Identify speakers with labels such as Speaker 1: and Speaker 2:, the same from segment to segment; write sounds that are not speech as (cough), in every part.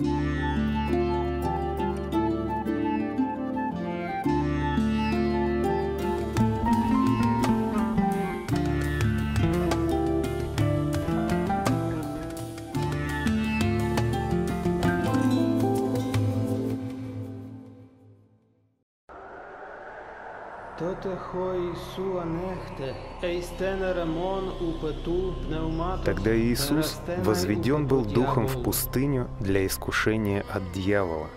Speaker 1: Bye. Тогда Иисус возведен был духом в пустыню для искушения от дьявола,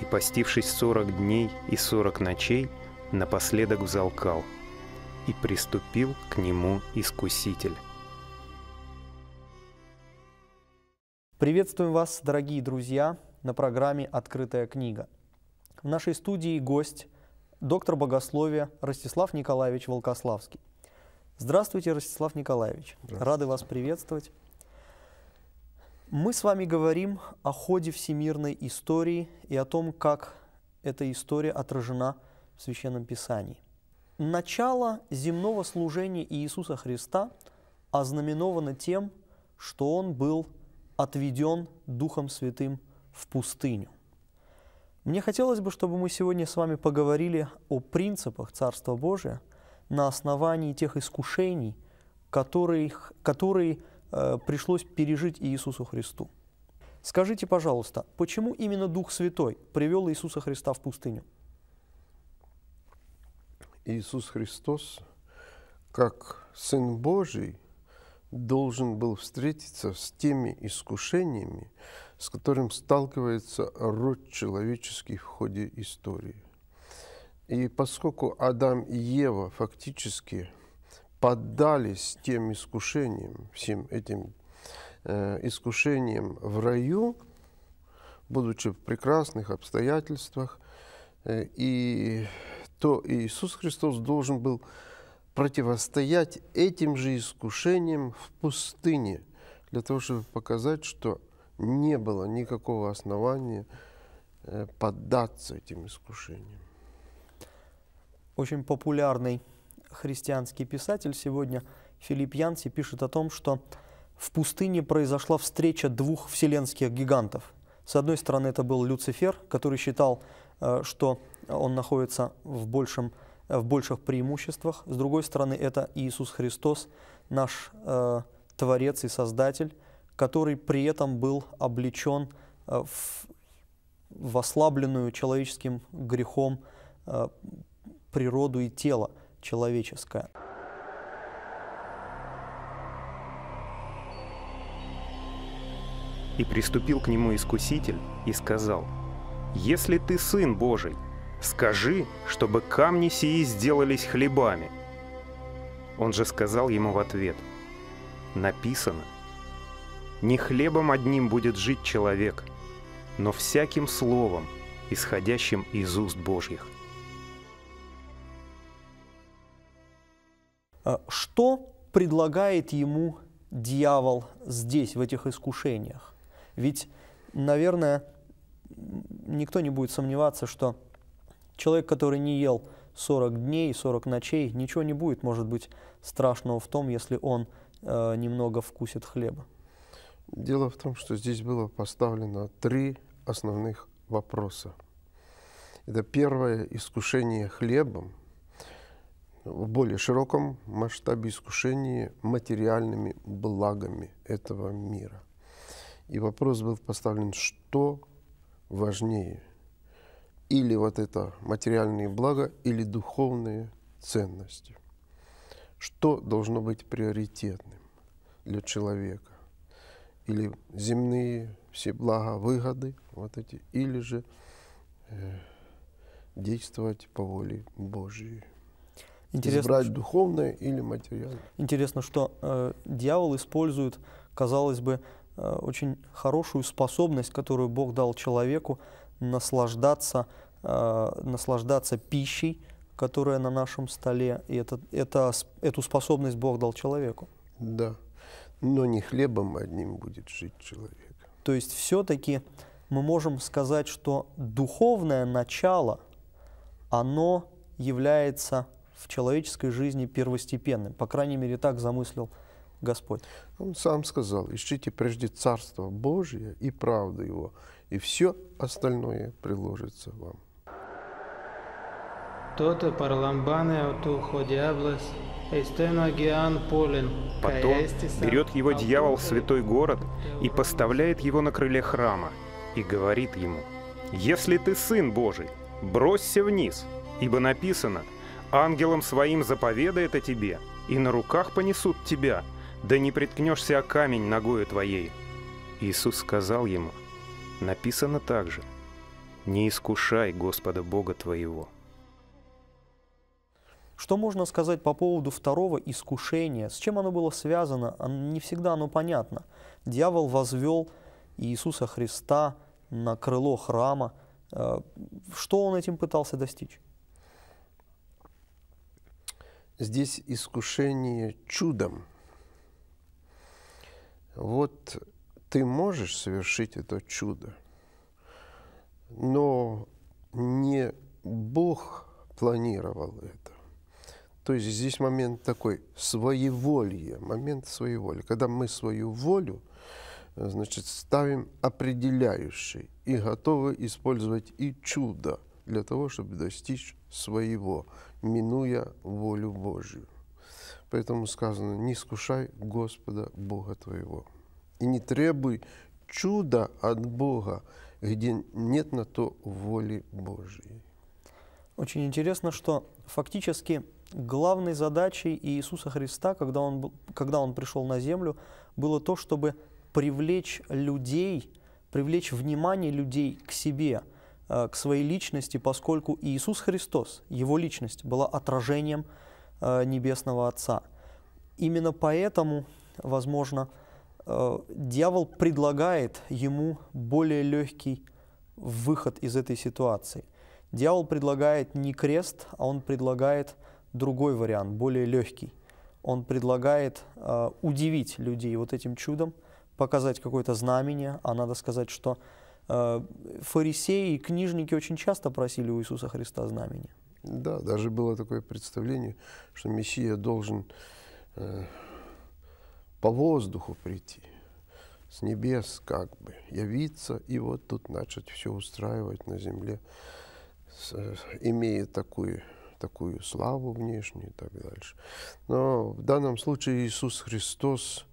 Speaker 1: и, постившись сорок дней и сорок ночей, напоследок взалкал, и приступил к нему искуситель.
Speaker 2: Приветствуем вас, дорогие друзья, на программе «Открытая книга». В нашей студии гость – доктор богословия Ростислав Николаевич Волкославский. Здравствуйте, Ростислав Николаевич. Рады вас приветствовать. Мы с вами говорим о ходе всемирной истории и о том, как эта история отражена в Священном Писании. Начало земного служения Иисуса Христа ознаменовано тем, что он был отведен Духом Святым в пустыню. Мне хотелось бы, чтобы мы сегодня с вами поговорили о принципах Царства Божия на основании тех искушений, которые, которые э, пришлось пережить Иисусу Христу. Скажите, пожалуйста, почему именно Дух Святой привел Иисуса Христа в пустыню?
Speaker 3: Иисус Христос, как Сын Божий, должен был встретиться с теми искушениями, с которым сталкивается род человеческий в ходе истории. И поскольку Адам и Ева фактически поддались тем искушениям, всем этим э, искушениям в раю, будучи в прекрасных обстоятельствах, э, и то Иисус Христос должен был противостоять этим же искушениям в пустыне, для того, чтобы показать, что не было никакого основания э, поддаться этим искушениям.
Speaker 2: Очень популярный христианский писатель сегодня Филипп Янси пишет о том, что в пустыне произошла встреча двух вселенских гигантов. С одной стороны, это был Люцифер, который считал, э, что он находится в, большем, в больших преимуществах. С другой стороны, это Иисус Христос, наш э, Творец и Создатель, который при этом был облечен в, э, в ослабленную человеческим грехом э, природу и тело человеческое.
Speaker 1: И приступил к нему искуситель и сказал, «Если ты сын Божий, скажи, чтобы камни сии сделались хлебами». Он же сказал ему в ответ, «Написано, не хлебом одним будет жить человек, но всяким словом, исходящим из уст Божьих. А что предлагает
Speaker 2: ему дьявол здесь, в этих искушениях? Ведь, наверное, никто не будет сомневаться, что человек, который не ел 40 дней, 40 ночей, ничего не будет, может быть, страшного в том, если он э,
Speaker 3: немного вкусит хлеба. Дело в том, что здесь было поставлено три основных вопроса. Это первое искушение хлебом, в более широком масштабе искушение материальными благами этого мира. И вопрос был поставлен, что важнее? Или вот это материальные блага, или духовные ценности? Что должно быть приоритетным для человека? или земные все блага, выгоды, вот эти, или же э, действовать по воле Божьей. Интересно, Избрать духовное или материальное.
Speaker 2: Интересно, что э, дьявол использует, казалось бы, э, очень хорошую способность, которую Бог дал человеку, наслаждаться, э, наслаждаться пищей, которая на нашем столе. И это, это, эту способность Бог дал человеку. Да. Но не хлебом одним будет жить человек. То есть все-таки мы можем сказать, что духовное начало, оно является в человеческой жизни первостепенным. По крайней мере, так замыслил
Speaker 3: Господь. Он сам сказал, ищите прежде Царство Божие и правду Его, и все остальное приложится вам. Toate
Speaker 1: parlambanea tu Полин. Потом берет его дьявол в святой город и поставляет его на крыле храма и говорит ему, «Если ты сын Божий, бросься вниз, ибо написано, ангелом своим заповедает о тебе, и на руках понесут тебя, да не приткнешься о камень ногою твоей». Иисус сказал ему, «Написано также, не искушай Господа Бога твоего».
Speaker 2: Что можно сказать по поводу второго искушения? С чем оно было связано? Не всегда оно понятно. Дьявол возвел Иисуса Христа на крыло храма. Э, что он этим пытался достичь?
Speaker 3: Здесь искушение чудом. Вот ты можешь совершить это чудо, но не Бог планировал это. То есть здесь момент такой своеволье, момент своеволия. Когда мы свою волю э, значит, ставим определяющей и готовы использовать и чудо для того, чтобы достичь своего, минуя волю Божью. Поэтому сказано, не скушай Господа Бога твоего. И не требуй чуда от Бога, где нет на то воли Божьей.
Speaker 2: Очень интересно, что фактически главной задачей Иисуса Христа, когда он, когда он пришел на землю, было то, чтобы привлечь людей, привлечь внимание людей к себе, э, к своей личности, поскольку Иисус Христос, его личность, была отражением э, Небесного Отца. Именно поэтому, возможно, э, дьявол предлагает ему более легкий выход из этой ситуации. Дьявол предлагает не крест, а он предлагает – другой вариант, более легкий. Он предлагает э, удивить людей вот этим чудом, показать какое-то знамение, а надо сказать, что э,
Speaker 3: фарисеи и книжники очень часто просили у Иисуса Христа знамения. Да, даже было такое представление, что Мессия должен э, по воздуху прийти, с небес как бы, явиться и вот тут начать все устраивать на земле, с, э, имея такую такую славу внешнюю и так дальше. Но в данном случае Иисус Христос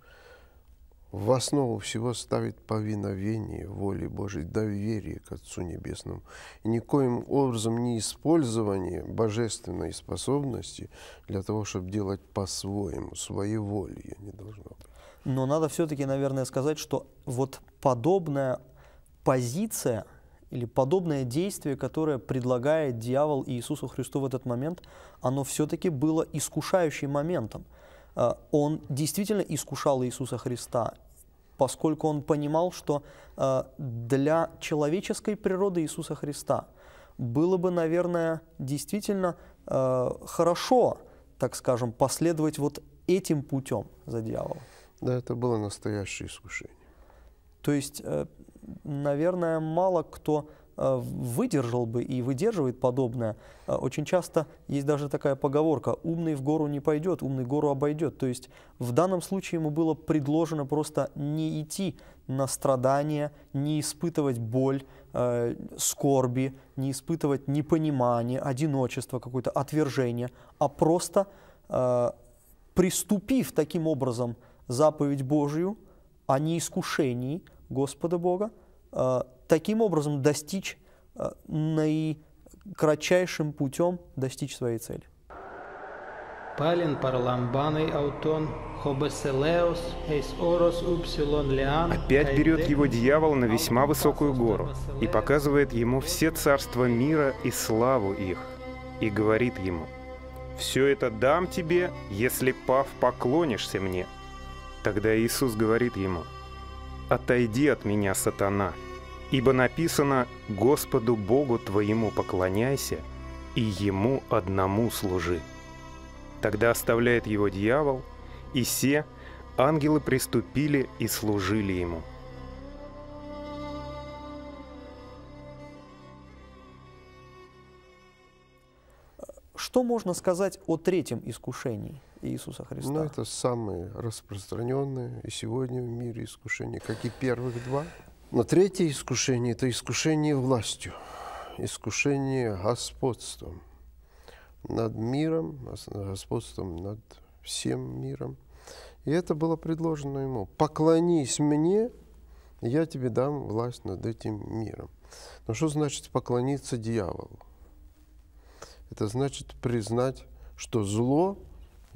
Speaker 3: в основу всего ставит повиновение воле Божьей, доверие к Отцу Небесному. И никоим образом не использование божественной способности для того, чтобы делать по-своему, своей воле я не должно быть. Но надо все-таки, наверное, сказать, что вот подобная позиция
Speaker 2: – или подобное действие, которое предлагает дьявол Иисусу Христу в этот момент, оно все-таки было искушающим моментом. А, он действительно искушал Иисуса Христа, поскольку он понимал, что а, для человеческой природы Иисуса Христа было бы, наверное, действительно а, хорошо, так скажем, последовать вот этим путем за дьяволом. Да, это было настоящее искушение. То есть э, наверное, мало кто э, выдержал бы и выдерживает подобное. Э, очень часто есть даже такая поговорка «умный в гору не пойдет, умный гору обойдет». То есть в данном случае ему было предложено просто не идти на страдания, не испытывать боль, э, скорби, не испытывать непонимание, одиночество, какое-то отвержение, а просто э, приступив таким образом заповедь Божию о неискушении Господа Бога – Э, таким образом достичь э, наикратчайшим путем достичь своей
Speaker 1: цели. Палин парламбаный аутон хобеселеос эйс орос упсилон лиан. Опять берет его дьявол на весьма высокую гору и показывает ему все царства мира и славу их, и говорит ему, «Все это дам тебе, если пав поклонишься мне». Тогда Иисус говорит ему, — отойди от меня, сатана, ибо написано «Господу Богу твоему поклоняйся и Ему одному служи». Тогда оставляет его дьявол, и все ангелы приступили и служили ему. Что
Speaker 3: можно сказать о третьем искушении – Иисуса Христа. Ну, это самые распространенные и сегодня в мире искушения, как и первых два. Но третье искушение – это искушение властью, искушение господством над миром, господством над всем миром. И это было предложено ему. «Поклонись мне, я тебе дам власть над этим миром». Но что значит поклониться дьяволу? Это значит признать, что зло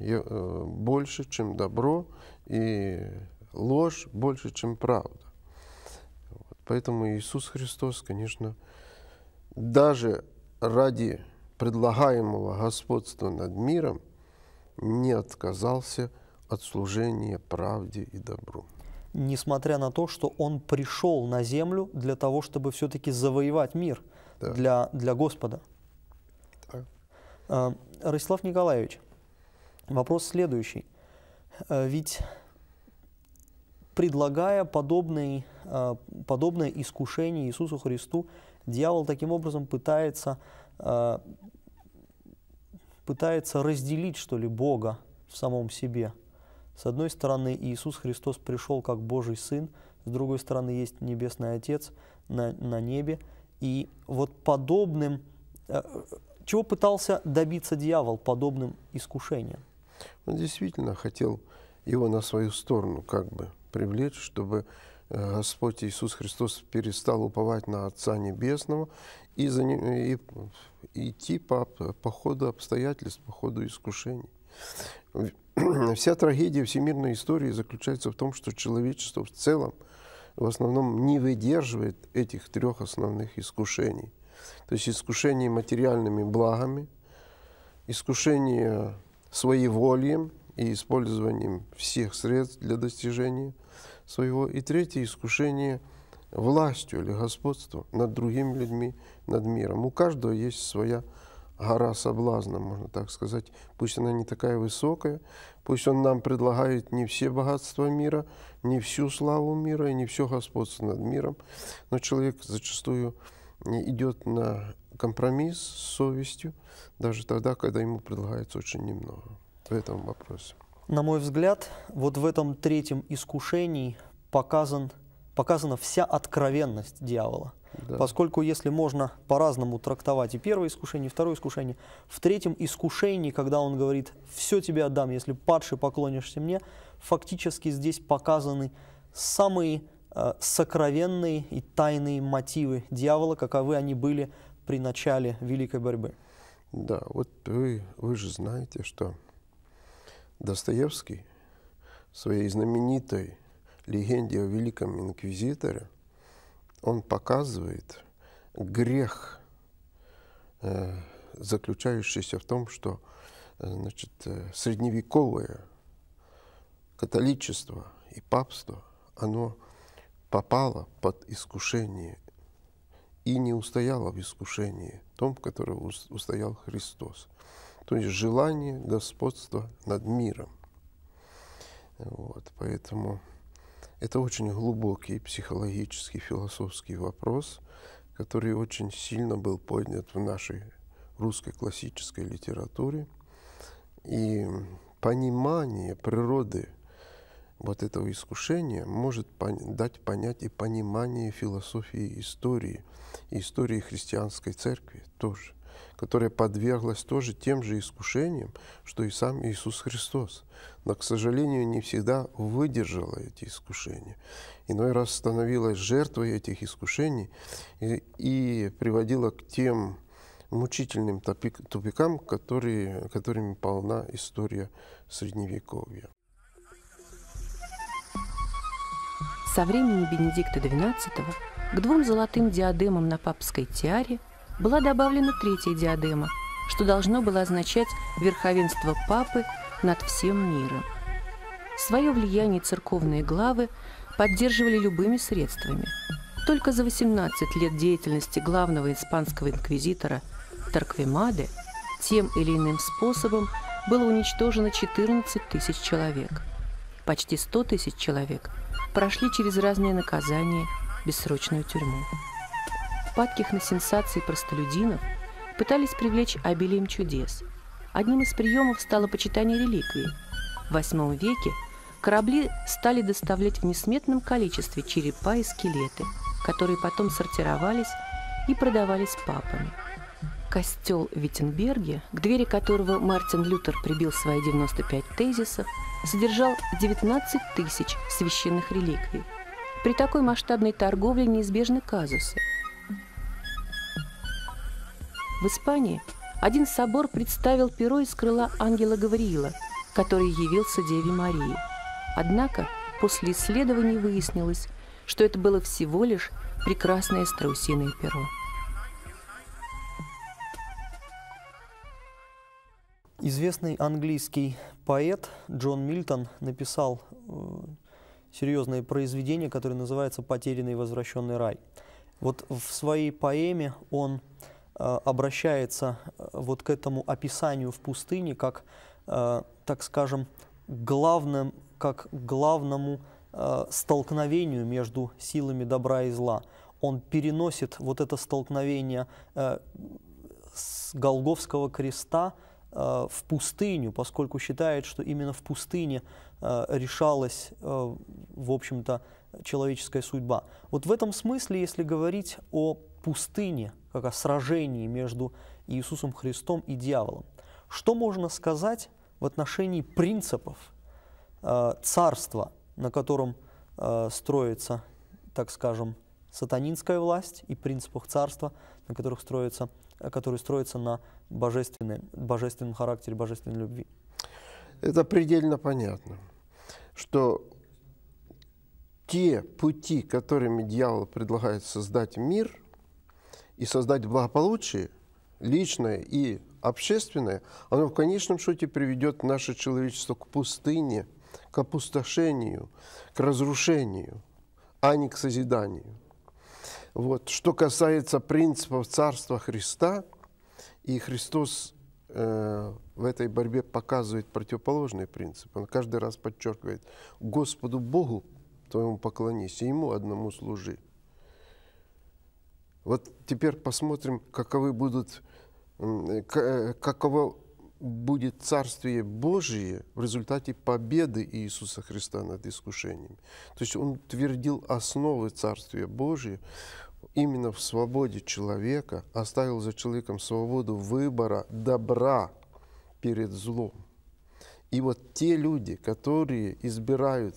Speaker 3: Э, больше, чем добро, и ложь больше, чем правда. Вот. Поэтому Иисус Христос, конечно, даже ради предлагаемого господства над миром не отказался от служения правде
Speaker 2: и добру несмотря на то, что он пришел на землю для того, чтобы все-таки завоевать мир да. для, для Господа. Да. Э, Ростислав Николаевич, Вопрос следующий. Э, ведь предлагая подобный, э, подобное искушение Иисусу Христу, дьявол таким образом пытается, э, пытается разделить, что ли, Бога в самом себе. С одной стороны, Иисус Христос пришел как Божий Сын, с другой стороны, есть Небесный Отец на, на небе. И вот подобным, чего пытался добиться дьявол подобным искушением?
Speaker 3: Он действительно хотел его на свою сторону как бы привлечь, чтобы э, Господь Иисус Христос перестал уповать на Отца Небесного и, за ним, и, и идти по, по ходу обстоятельств, по ходу искушений. (clears throat) Вся трагедия всемирной истории заключается в том, что человечество в целом в основном не выдерживает этих трех основных искушений. То есть искушение материальными благами, искушение своеволием и использованием всех средств для достижения своего. И третье искушение властью или господством над другими людьми, над миром. У каждого есть своя гора соблазна, можно так сказать. Пусть она не такая высокая, пусть он нам предлагает не все богатства мира, не всю славу мира и не все господство над миром, но человек зачастую э, идет на компромисс с совестью, даже тогда, когда ему предлагается очень немного в этом вопросе.
Speaker 2: На мой взгляд, вот в этом третьем искушении показан, показана вся откровенность дьявола. Да. Поскольку если можно по-разному трактовать и первое искушение, и второе искушение, в третьем искушении, когда он говорит «все тебе отдам, если падший поклонишься мне», фактически здесь показаны самые э, сокровенные и тайные мотивы дьявола, каковы они были – при начале великой борьбы? Да, вот
Speaker 3: вы, вы же знаете, что Достоевский в своей знаменитой легенде о великом инквизиторе, он показывает грех, э, заключающийся в том, что э, значит, э, средневековое католичество и папство, оно попало под искушение и не устояла в искушении, том, в котором устоял Христос. То есть желание господства над миром. Вот, поэтому это очень глубокий психологический, философский вопрос, который очень сильно был поднят в нашей русской классической литературе. И понимание природы вот этого искушения может пон дать понять и понимание философии истории, и истории христианской церкви тоже, которая подверглась тоже тем же искушениям, что и сам Иисус Христос. Но, к сожалению, не всегда выдержала эти искушения. Иной раз становилась жертвой этих искушений и, и приводила к тем мучительным тупикам, которые, которыми полна история Средневековья.
Speaker 4: Со времени Бенедикта XII к двум золотым диадемам на папской тиаре была добавлена третья диадема, что должно было означать верховенство папы над всем миром. Свое влияние церковные главы поддерживали любыми средствами. Только за 18 лет деятельности главного испанского инквизитора Тарквемаде тем или иным способом было уничтожено 14 тысяч человек. Почти 100 тысяч человек – прошли через разные наказания, бессрочную тюрьму. Падких на сенсации простолюдинов пытались привлечь обилием чудес. Одним из приемов стало почитание реликвии. В VIII веке корабли стали доставлять в несметном количестве черепа и скелеты, которые потом сортировались и продавались папами. Костел Виттенберге, к двери которого Мартин Лютер прибил свои 95 тезисов, содержал 19 тысяч священных реликвий. При такой масштабной торговле неизбежны казусы. В Испании один собор представил перо из крыла ангела Гавриила, который явился Деве Марии. Однако после исследований выяснилось, что это было всего лишь прекрасное страусиное перо.
Speaker 2: Известный английский поэт Джон Мильтон написал э, серьезное произведение, которое называется «Потерянный и возвращенный рай». Вот в своей поэме он э, обращается э, вот к этому описанию в пустыне как, так скажем, главным, как главному столкновению между силами добра и зла. Он переносит вот это столкновение с Голговского креста – Э, в пустыню, поскольку считает, что именно в пустыне э, решалась, э, в общем-то, человеческая судьба. Вот в этом смысле, если говорить о пустыне, как о сражении между Иисусом Христом и дьяволом, что можно сказать в отношении принципов царства, на котором строится, так скажем, сатанинская власть и принципах царства, на которых строится, которые строятся на божественный, божественном
Speaker 3: характере, божественной любви? Это предельно понятно, что те пути, которыми дьявол предлагает создать мир и создать благополучие, личное и общественное, оно в конечном счете приведет наше человечество к пустыне, к опустошению, к разрушению, а не к созиданию. Вот. Что касается принципов Царства Христа – и Христос э, в этой борьбе показывает противоположный принцип. Он каждый раз подчеркивает, Господу Богу твоему поклонись, и Ему одному служи. Вот теперь посмотрим, каковы будут, э, каково будет Царствие Божие в результате победы Иисуса Христа над искушением. То есть он твердил основы Царствия Божия, именно в свободе человека оставил за человеком свободу выбора добра перед злом. И вот те люди, которые избирают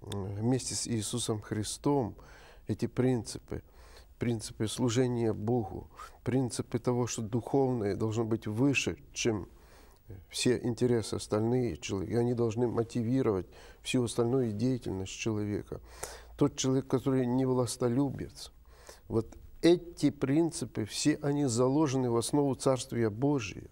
Speaker 3: э, вместе с Иисусом Христом эти принципы, принципы служения Богу, принципы того, что духовное должно быть выше, чем все интересы остальные человека, и они должны мотивировать всю остальную деятельность человека. Тот человек, который не властолюбец – вот эти принципы, все они заложены в основу Царствия Божия.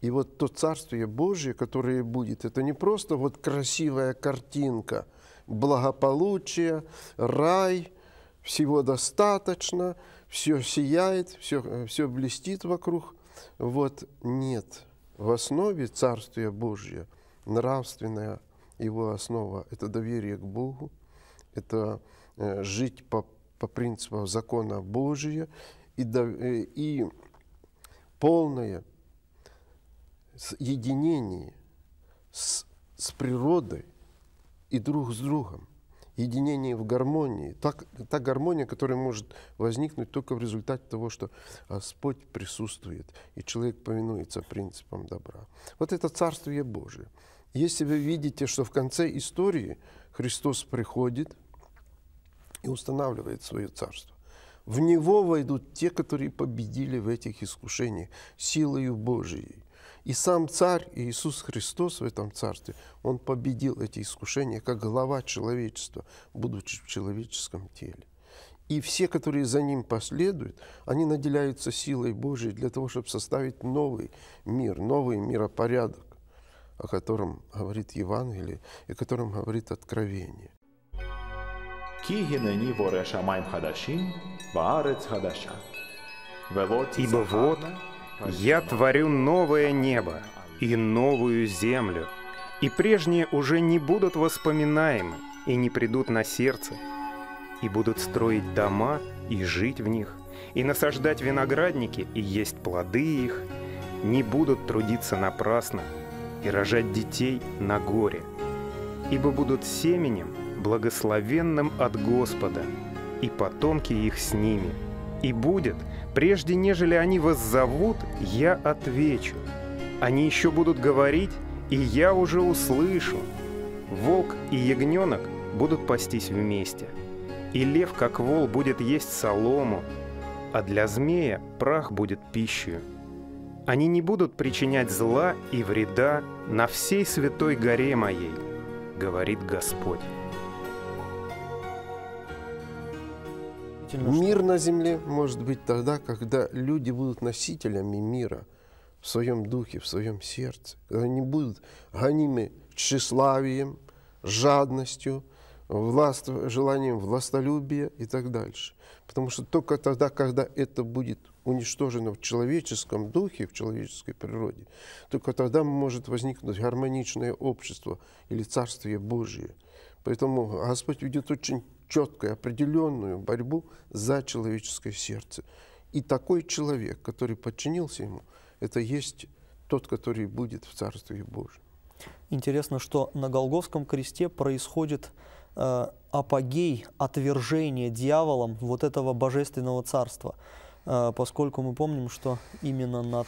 Speaker 3: И вот то Царствие Божье, которое будет, это не просто вот красивая картинка, благополучие, рай, всего достаточно, все сияет, все, э, все блестит вокруг. Вот нет. В основе Царствия Божье, нравственная его основа – это доверие к Богу, это э, жить по по принципам закона Божия и, э, и полное единение с, с природой и друг с другом, единение в гармонии, так та гармония, которая может возникнуть только в результате того, что Господь присутствует, и человек повинуется принципам добра. Вот это Царствие Божие. Если вы видите, что в конце истории Христос приходит – и устанавливает свое царство. В него войдут те, которые победили в этих искушениях силою Божией. И сам Царь Иисус Христос в этом Царстве, Он победил эти искушения как глава человечества, будучи в человеческом теле. И все, которые за Ним последуют, они наделяются силой Божией для того, чтобы составить новый мир, новый миропорядок, о котором говорит Евангелие и о котором говорит Откровение.
Speaker 1: כי הנני בורא שמיים חדשים וארץ Ибо вот я творю новое небо и новую землю, и прежние уже не будут воспоминаемы и не придут на сердце, и будут строить дома и жить в них, и насаждать виноградники и есть плоды их, не будут трудиться напрасно и рожать детей на горе, ибо будут семенем – благословенным от Господа, и потомки их с ними. И будет, прежде нежели они вас зовут, я отвечу. Они еще будут говорить, и я уже услышу. Волк и ягненок будут пастись вместе, и лев, как вол, будет есть солому, а для змея прах будет пищей. Они не будут причинять зла и вреда на всей святой горе моей, говорит Господь.
Speaker 3: Действительно. Мир что? на земле может быть тогда, когда люди будут носителями мира в своем духе, в своем сердце. Когда они будут гонимы тщеславием, жадностью, власт, желанием властолюбия и так дальше. Потому что только тогда, когда это будет уничтожено в человеческом духе, в человеческой природе, только тогда может возникнуть гармоничное общество или Царствие Божие. Поэтому Господь ведет очень четкую, определенную борьбу за человеческое сердце. И такой человек, который подчинился ему, это есть тот, который будет в Царстве Божьем.
Speaker 2: Интересно, что на Голговском кресте происходит э, апогей, отвержения дьяволом вот этого божественного царства, э, поскольку мы помним, что именно над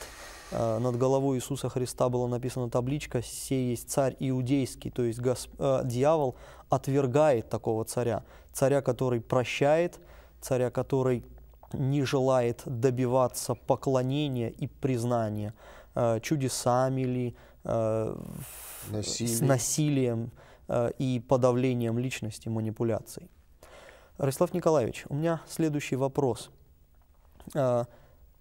Speaker 2: Э, над головой Иисуса Христа была написана табличка «Сей есть царь иудейский», то есть Госп... Э, дьявол отвергает такого царя, царя, который прощает, царя, который не желает добиваться поклонения и признания э, чудесами ли, Насилие. с насилием и подавлением личности, манипуляций. Ростислав Николаевич, у меня следующий вопрос.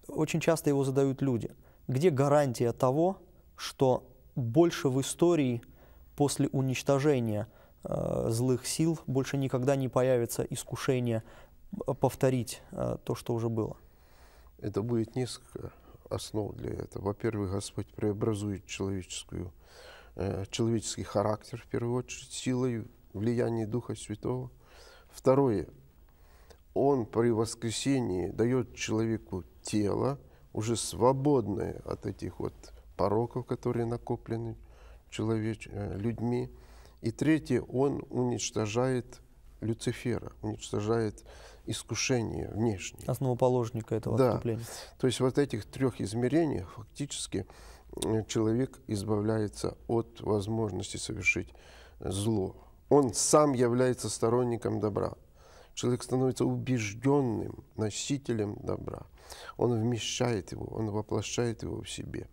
Speaker 2: Очень часто его задают люди – где гарантия того, что больше в истории после уничтожения э, злых сил больше никогда не появится искушение э, повторить э, то, что
Speaker 3: уже было? Это будет несколько основ для этого. Во-первых, Господь преобразует человеческую, э, человеческий характер, в первую очередь, силой влияния Духа Святого. Второе, Он при воскресении дает человеку тело, уже свободные от этих вот пороков, которые накоплены человеч... Э, людьми. И третье, он уничтожает Люцифера, уничтожает искушение внешнее.
Speaker 2: Основоположника этого да. отступления.
Speaker 3: То есть вот этих трех измерений фактически э, человек избавляется от возможности совершить зло. Он сам является сторонником добра. Человек становится убежденным носителем добра. Он вмещает его, он воплощает его в себе.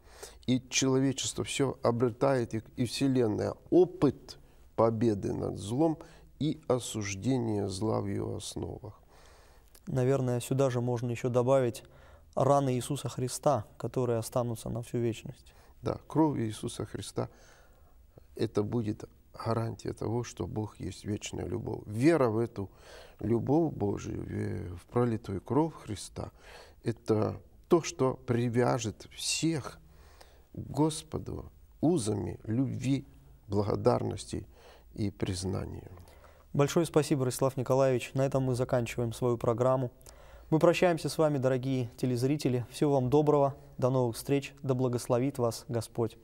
Speaker 3: И человечество все обретает, и Вселенная опыт победы над злом и осуждение зла в ее основах.
Speaker 2: Наверное, сюда же можно еще добавить раны Иисуса Христа, которые останутся на всю вечность. Да,
Speaker 3: кровь Иисуса Христа – это будет гарантия того, что Бог есть вечная любовь. Вера в эту любовь Божию, в пролитую кровь Христа, это то, что привяжет всех к Господу узами любви, благодарности и признания.
Speaker 2: Большое спасибо, Ростислав Николаевич. На этом мы заканчиваем свою программу. Мы прощаемся с вами, дорогие телезрители. Всего вам доброго, до новых встреч, да благословит вас Господь.